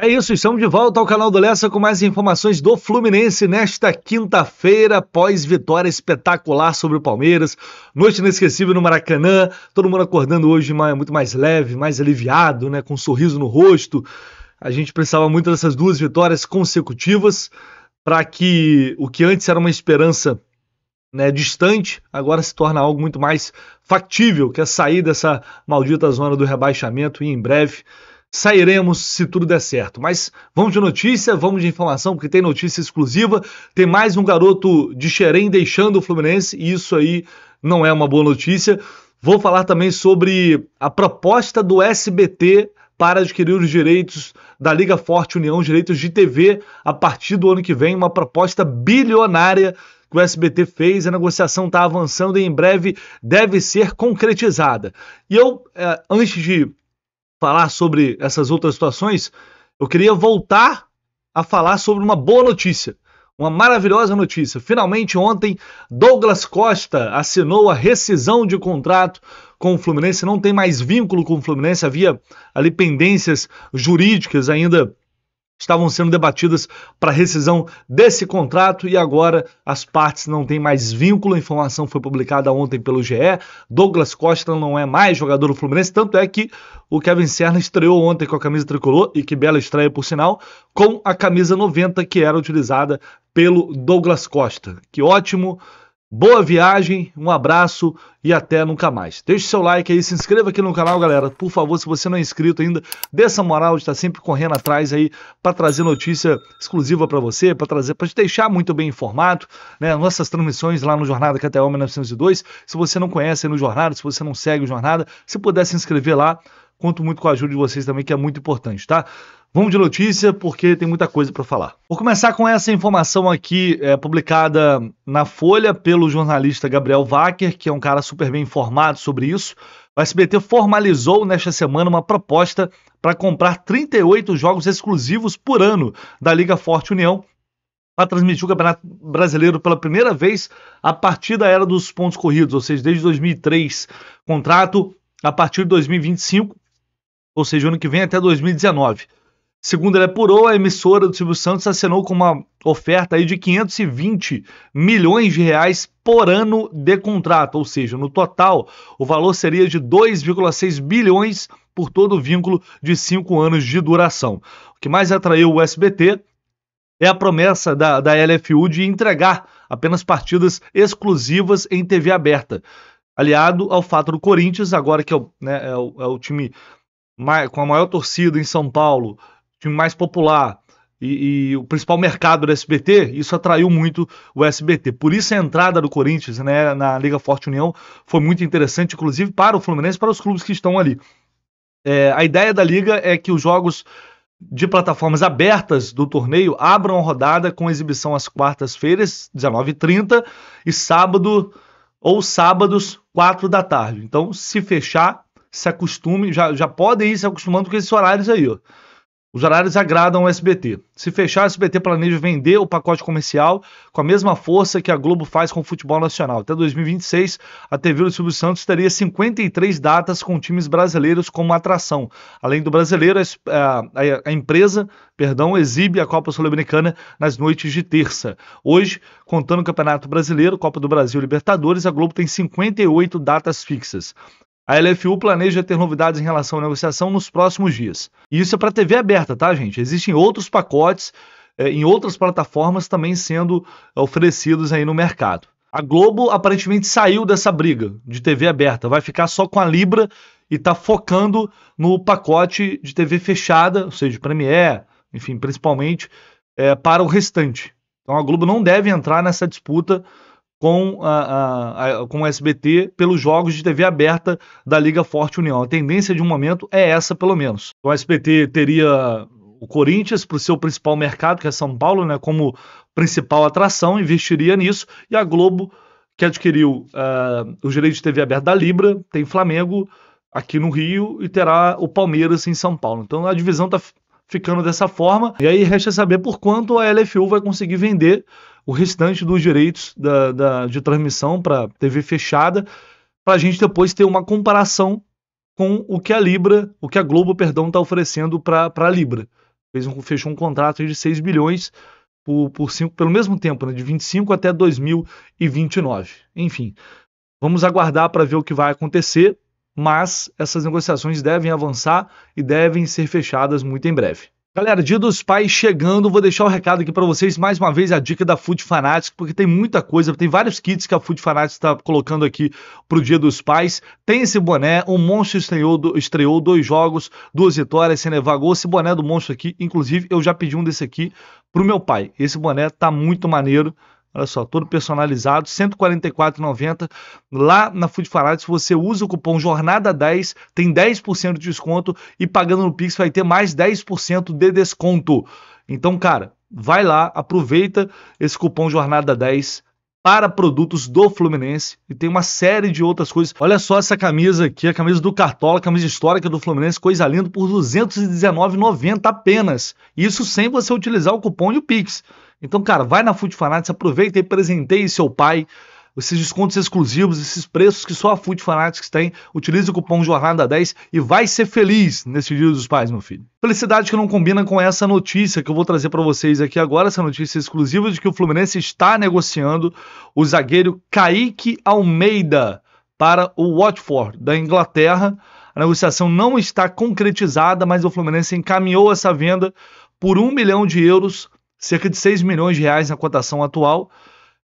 É isso, estamos de volta ao canal do Lessa com mais informações do Fluminense nesta quinta-feira, pós vitória espetacular sobre o Palmeiras. Noite inesquecível no Maracanã, todo mundo acordando hoje muito mais leve, mais aliviado, né, com um sorriso no rosto. A gente precisava muito dessas duas vitórias consecutivas para que o que antes era uma esperança né, distante, agora se torna algo muito mais factível, que é sair dessa maldita zona do rebaixamento e em breve sairemos se tudo der certo. Mas vamos de notícia, vamos de informação, porque tem notícia exclusiva. Tem mais um garoto de Xerém deixando o Fluminense, e isso aí não é uma boa notícia. Vou falar também sobre a proposta do SBT para adquirir os direitos da Liga Forte União, direitos de TV, a partir do ano que vem, uma proposta bilionária que o SBT fez, a negociação está avançando e em breve deve ser concretizada. E eu, eh, antes de falar sobre essas outras situações, eu queria voltar a falar sobre uma boa notícia. Uma maravilhosa notícia. Finalmente, ontem, Douglas Costa assinou a rescisão de contrato com o Fluminense. Não tem mais vínculo com o Fluminense. Havia ali pendências jurídicas ainda estavam sendo debatidas para rescisão desse contrato e agora as partes não têm mais vínculo. A informação foi publicada ontem pelo GE. Douglas Costa não é mais jogador do Fluminense, tanto é que o Kevin Serna estreou ontem com a camisa tricolor e que bela estreia por sinal, com a camisa 90 que era utilizada pelo Douglas Costa. Que ótimo! Boa viagem, um abraço e até nunca mais. Deixe seu like aí, se inscreva aqui no canal, galera. Por favor, se você não é inscrito ainda, dê essa moral de estar sempre correndo atrás aí para trazer notícia exclusiva para você, para trazer, para te deixar muito bem informado, né? Nossas transmissões lá no Jornada KTO 1902. Se você não conhece no Jornada, se você não segue o Jornada, se puder se inscrever lá, Conto muito com a ajuda de vocês também, que é muito importante, tá? Vamos de notícia, porque tem muita coisa para falar. Vou começar com essa informação aqui, é, publicada na Folha pelo jornalista Gabriel Wacker, que é um cara super bem informado sobre isso. O SBT formalizou nesta semana uma proposta para comprar 38 jogos exclusivos por ano da Liga Forte União para transmitir o Campeonato Brasileiro pela primeira vez a partir da era dos pontos corridos, ou seja, desde 2003. Contrato a partir de 2025 ou seja, ano que vem até 2019. Segundo a Apurou, é a emissora do Silvio Santos assinou com uma oferta aí de 520 milhões de reais por ano de contrato, ou seja, no total o valor seria de 2,6 bilhões por todo o vínculo de cinco anos de duração. O que mais atraiu o SBT é a promessa da, da LFU de entregar apenas partidas exclusivas em TV aberta aliado ao fato do Corinthians, agora que é o, né, é o, é o time mais, com a maior torcida em São Paulo, time mais popular e, e, o principal mercado do SBT, isso atraiu muito o SBT. Por isso a entrada do Corinthians né, na Liga Forte União foi muito interessante, inclusive para o Fluminense para os clubes que estão ali. É, a ideia da Liga é que os jogos de plataformas abertas do torneio abram a rodada com exibição às quartas-feiras, 19h30, e sábado ou sábados, 4 da tarde. Então, se fechar, se acostume, já, já podem ir se acostumando com esses horários aí, ó. Os horários agradam o SBT. Se fechar, o SBT planeja vender o pacote comercial com a mesma força que a Globo faz com o futebol nacional. Até 2026, a TV do Silvio Santos teria 53 datas com times brasileiros como atração. Além do brasileiro, a, a, a empresa perdão, exibe a Copa Sul-Americana nas noites de terça. Hoje, contando o Campeonato Brasileiro, Copa do Brasil e Libertadores, a Globo tem 58 datas fixas. A LFU planeja ter novidades em relação à negociação nos próximos dias. E isso é para TV aberta, tá, gente? Existem outros pacotes é, em outras plataformas também sendo é, oferecidos aí no mercado. A Globo aparentemente saiu dessa briga de TV aberta, vai ficar só com a Libra e está focando no pacote de TV fechada, ou seja, Premiere, enfim, principalmente é, para o restante. Então a Globo não deve entrar nessa disputa com, a, a, a, com o SBT pelos jogos de TV aberta da Liga Forte União. A tendência de um momento é essa, pelo menos. Então, o SBT teria o Corinthians para o seu principal mercado, que é São Paulo, né, como principal atração, investiria nisso, e a Globo, que adquiriu uh, o direito de TV aberta da Libra, tem Flamengo aqui no Rio e terá o Palmeiras em São Paulo. Então a divisão está ficando dessa forma, e aí resta saber por quanto a LFU vai conseguir vender o restante dos direitos da, da de transmissão para TV fechada, para a gente depois ter uma comparação com o que a Libra, o que a Globo, perdão, está oferecendo para a Libra. Fez um, fechou um contrato de 6 bilhões por, por cinco, pelo mesmo tempo, né, de 25 até 2029. Enfim, vamos aguardar para ver o que vai acontecer, mas essas negociações devem avançar e devem ser fechadas muito em breve. Galera, Dia dos Pais chegando, vou deixar o um recado aqui para vocês, mais uma vez a dica da Food Fanatics, porque tem muita coisa, tem vários kits que a Food Fanatics está colocando aqui pro Dia dos Pais. Tem esse boné, o Monstro estreou, estreou dois jogos, duas vitórias, sem nevagou, gol. Esse boné do Monstro aqui, inclusive, eu já pedi um desse aqui pro meu pai. Esse boné tá muito maneiro, Olha só, todo personalizado, 144,90 lá na Food Farad. Se você usa o cupom Jornada10, tem 10% de desconto e pagando no Pix vai ter mais 10% de desconto. Então, cara, vai lá, aproveita esse cupom Jornada10 para produtos do Fluminense e tem uma série de outras coisas. Olha só essa camisa aqui, a camisa do Cartola, camisa histórica do Fluminense, coisa linda, por R$ 219,90 apenas. Isso sem você utilizar o cupom e o Pix. Então, cara, vai na Food Fanatics, aproveita e presenteie seu pai. Esses descontos exclusivos, esses preços que só a Food Fanatics tem. Utilize o cupom Jornada10 e vai ser feliz nesse Dia dos Pais, meu filho. Felicidade que não combina com essa notícia que eu vou trazer para vocês aqui agora, essa notícia exclusiva de que o Fluminense está negociando o zagueiro Kaique Almeida para o Watford da Inglaterra. A negociação não está concretizada, mas o Fluminense encaminhou essa venda por um milhão de euros cerca de 6 milhões de reais na cotação atual,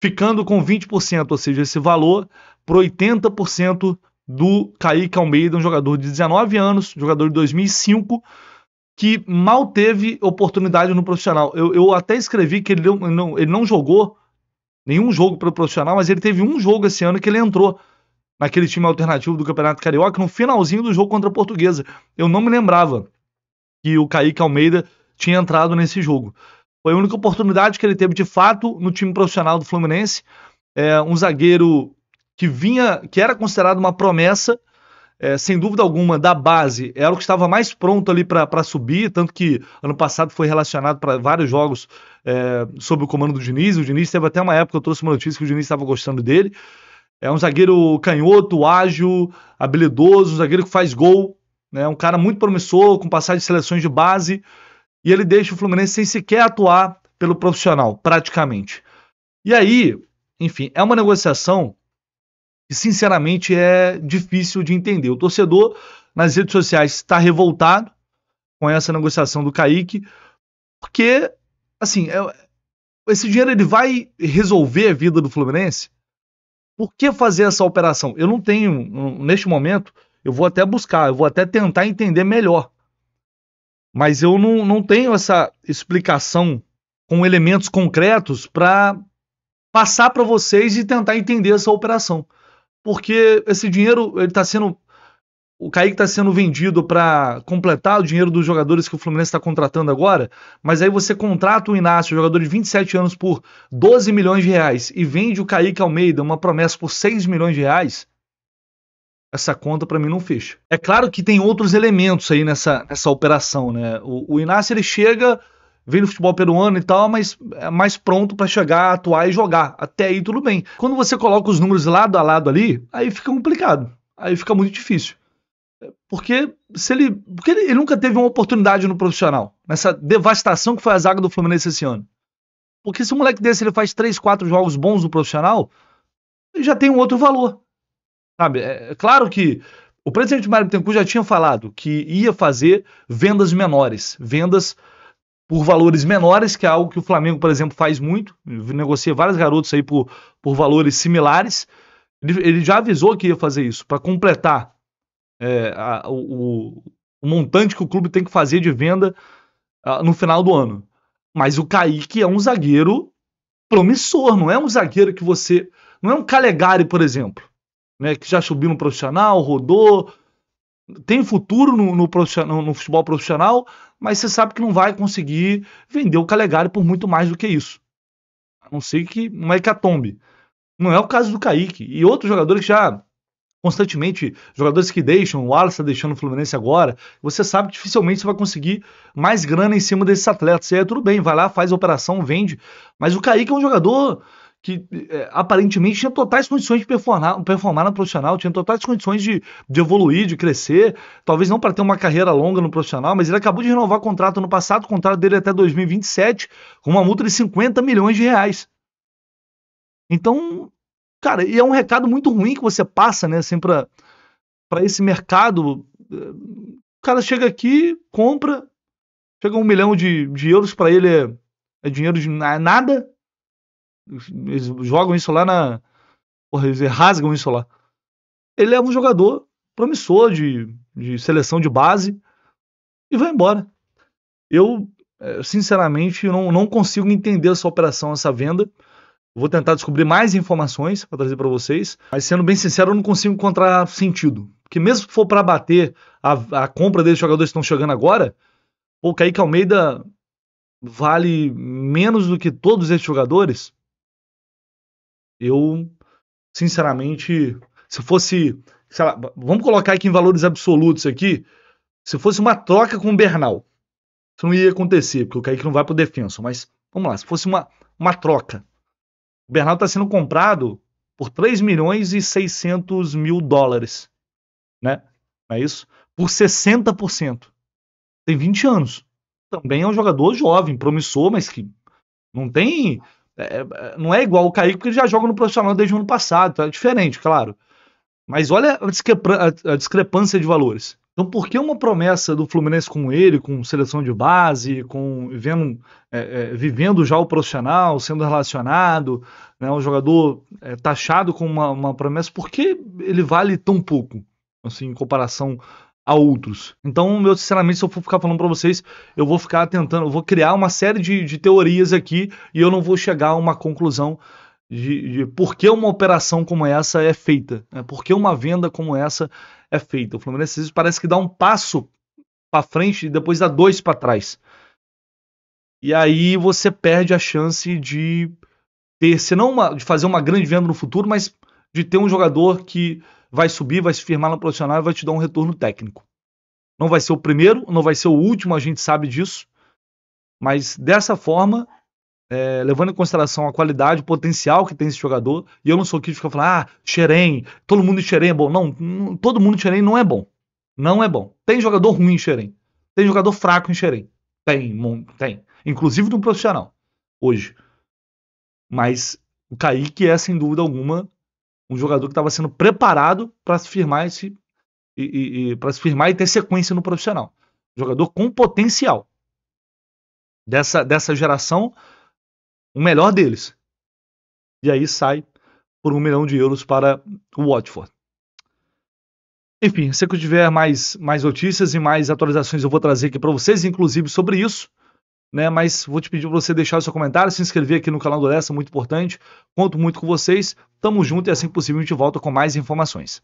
ficando com 20%, ou seja, esse valor, para 80% do Kaique Almeida, um jogador de 19 anos, jogador de 2005, que mal teve oportunidade no profissional. Eu, eu até escrevi que ele não, ele não jogou nenhum jogo para o profissional, mas ele teve um jogo esse ano que ele entrou naquele time alternativo do Campeonato Carioca, no finalzinho do jogo contra a Portuguesa. Eu não me lembrava que o Kaique Almeida tinha entrado nesse jogo. Foi a única oportunidade que ele teve de fato no time profissional do Fluminense. É, um zagueiro que vinha, que era considerado uma promessa, é, sem dúvida alguma, da base, era o que estava mais pronto ali para subir, tanto que ano passado foi relacionado para vários jogos é, sob o comando do Diniz. O Diniz teve até uma época, eu trouxe uma notícia que o Diniz estava gostando dele. É um zagueiro canhoto, ágil, habilidoso, um zagueiro que faz gol, né? um cara muito promissor, com passagem de seleções de base e ele deixa o Fluminense sem sequer atuar pelo profissional, praticamente. E aí, enfim, é uma negociação que, sinceramente, é difícil de entender. O torcedor nas redes sociais está revoltado com essa negociação do Kaique, porque, assim, é, esse dinheiro ele vai resolver a vida do Fluminense? Por que fazer essa operação? Eu não tenho, neste momento, eu vou até buscar, eu vou até tentar entender melhor mas eu não, não tenho essa explicação com elementos concretos para passar para vocês e tentar entender essa operação. Porque esse dinheiro ele está sendo. O Kaique está sendo vendido para completar o dinheiro dos jogadores que o Fluminense está contratando agora, mas aí você contrata o Inácio, jogador de 27 anos, por 12 milhões de reais e vende o Kaique Almeida, uma promessa por 6 milhões de reais essa conta para mim não fecha. É claro que tem outros elementos aí nessa, nessa operação, né? O, o Inácio ele chega, vem no futebol peruano e tal, mas é mais pronto para chegar, atuar e jogar. Até aí tudo bem. Quando você coloca os números lado a lado ali, aí fica complicado. Aí fica muito difícil. É, porque se ele, porque ele, ele nunca teve uma oportunidade no profissional, nessa devastação que foi a zaga do Fluminense esse ano. Porque se um moleque desse ele faz três, quatro jogos bons no profissional, ele já tem um outro valor. Sabe? É, é, claro que o presidente Mário Bittencourt já tinha falado que ia fazer vendas menores, vendas por valores menores, que é algo que o Flamengo, por exemplo, faz muito, negocia vários garotos aí por, por valores similares. Ele, ele já avisou que ia fazer isso para completar é, a, o, o, montante que o clube tem que fazer de venda a, no final do ano. Mas o Kaique é um zagueiro promissor, não é um zagueiro que você. Não é um Calegari, por exemplo né, que já subiu no profissional, rodou, tem futuro no, no, profissional, no futebol profissional, mas você sabe que não vai conseguir vender o Calegari por muito mais do que isso. A não ser que uma hecatombe. Não é o caso do Kaique. E outros jogadores que já constantemente, jogadores que deixam, o Wallace está deixando o Fluminense agora, você sabe que dificilmente você vai conseguir mais grana em cima desses atletas. E aí tudo bem, vai lá, faz a operação, vende. Mas o Kaique é um jogador que é, aparentemente tinha totais condições de performar, performar no profissional, tinha totais condições de, de evoluir, de crescer, talvez não para ter uma carreira longa no profissional, mas ele acabou de renovar o contrato no passado, o contrato dele é até 2027, com uma multa de 50 milhões de reais. Então, cara, e é um recado muito ruim que você passa, né, assim, para esse mercado. O cara chega aqui, compra, chega um milhão de, de euros para ele é, é dinheiro de nada, eles jogam isso lá na. Porra, eles rasgam isso lá. Ele é um jogador promissor de, de seleção de base e vai embora. Eu, é, sinceramente, não, não consigo entender essa operação, essa venda. Vou tentar descobrir mais informações para trazer para vocês, mas sendo bem sincero, eu não consigo encontrar sentido. Porque mesmo que for para bater a, a compra desses jogadores que estão chegando agora, o Kaique Almeida vale menos do que todos esses jogadores? Eu, sinceramente, se fosse, lá, vamos colocar aqui em valores absolutos aqui, se fosse uma troca com o Bernal, isso não ia acontecer, porque o Kaique não vai pro defenso, mas vamos lá, se fosse uma, uma troca, o Bernal está sendo comprado por 3 milhões e 600 mil dólares, né? Não é isso? Por 60%. Tem 20 anos. Também é um jogador jovem, promissor, mas que não tem é, é, não é igual o Kaique, porque ele já joga no profissional desde o ano passado, tá? é diferente, claro. Mas olha a, a, discrepância de valores. Então, por que uma promessa do Fluminense com ele, com seleção de base, com é, é, vivendo já o profissional, sendo relacionado, né, um jogador é, taxado com uma, uma promessa, por que ele vale tão pouco? Assim, em comparação a outros. Então, meu sinceramente, se eu for ficar falando para vocês, eu vou ficar tentando, eu vou criar uma série de, de teorias aqui e eu não vou chegar a uma conclusão de, de por que uma operação como essa é feita, né? por que uma venda como essa é feita. O Fluminense parece que dá um passo para frente e depois dá dois para trás. E aí você perde a chance de ter, se não uma, de fazer uma grande venda no futuro, mas de ter um jogador que vai subir, vai se firmar no profissional e vai te dar um retorno técnico. Não vai ser o primeiro, não vai ser o último, a gente sabe disso. Mas dessa forma, é, levando em consideração a qualidade, o potencial que tem esse jogador, e eu não sou aqui de ficar falando, ah, Xerém, todo mundo em Xerém é bom. Não, todo mundo em Xerém não é bom. Não é bom. Tem jogador ruim em Xerém. Tem jogador fraco em Xerém. Tem, tem. Inclusive no profissional, hoje. Mas o Kaique é, sem dúvida alguma, um jogador que estava sendo preparado para se firmar esse, e, e, e para se firmar e ter sequência no profissional. Um jogador com potencial dessa, dessa geração, o melhor deles. E aí sai por um milhão de euros para o Watford. Enfim, se eu tiver mais, mais notícias e mais atualizações, eu vou trazer aqui para vocês, inclusive sobre isso né? Mas vou te pedir para você deixar o seu comentário, se inscrever aqui no canal do Lessa, muito importante. Conto muito com vocês. Tamo junto e assim que possível a gente volta com mais informações.